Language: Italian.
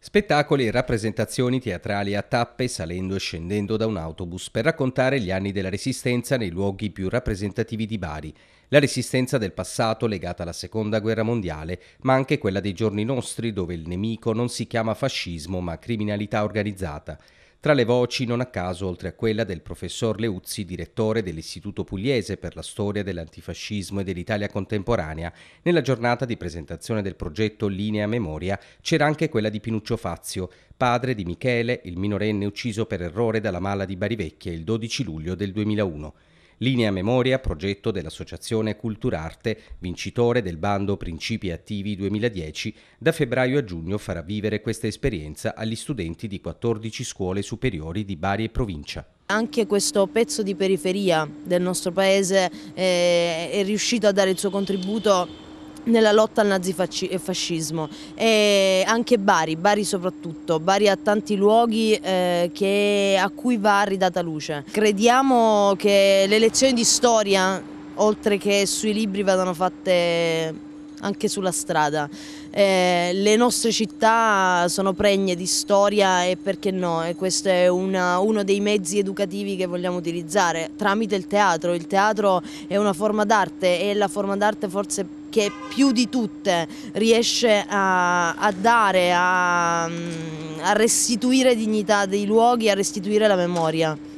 Spettacoli e rappresentazioni teatrali a tappe salendo e scendendo da un autobus per raccontare gli anni della Resistenza nei luoghi più rappresentativi di Bari. La Resistenza del passato legata alla Seconda Guerra Mondiale, ma anche quella dei giorni nostri dove il nemico non si chiama fascismo ma criminalità organizzata. Tra le voci, non a caso, oltre a quella del professor Leuzzi, direttore dell'Istituto Pugliese per la storia dell'antifascismo e dell'Italia contemporanea, nella giornata di presentazione del progetto Linea Memoria c'era anche quella di Pinuccio Fazio, padre di Michele, il minorenne ucciso per errore dalla mala di Barivecchia il 12 luglio del 2001. Linea Memoria, progetto dell'Associazione Culturarte, vincitore del bando Principi Attivi 2010, da febbraio a giugno farà vivere questa esperienza agli studenti di 14 scuole superiori di Bari e provincia. Anche questo pezzo di periferia del nostro paese eh, è riuscito a dare il suo contributo nella lotta al nazifascismo eh, e anche Bari, Bari soprattutto, Bari ha tanti luoghi eh, che, a cui va ridata luce. Crediamo che le lezioni di storia, oltre che sui libri, vadano fatte anche sulla strada. Eh, le nostre città sono pregne di storia e perché no, e questo è una, uno dei mezzi educativi che vogliamo utilizzare tramite il teatro. Il teatro è una forma d'arte e la forma d'arte forse che più di tutte riesce a, a dare, a, a restituire dignità dei luoghi, a restituire la memoria.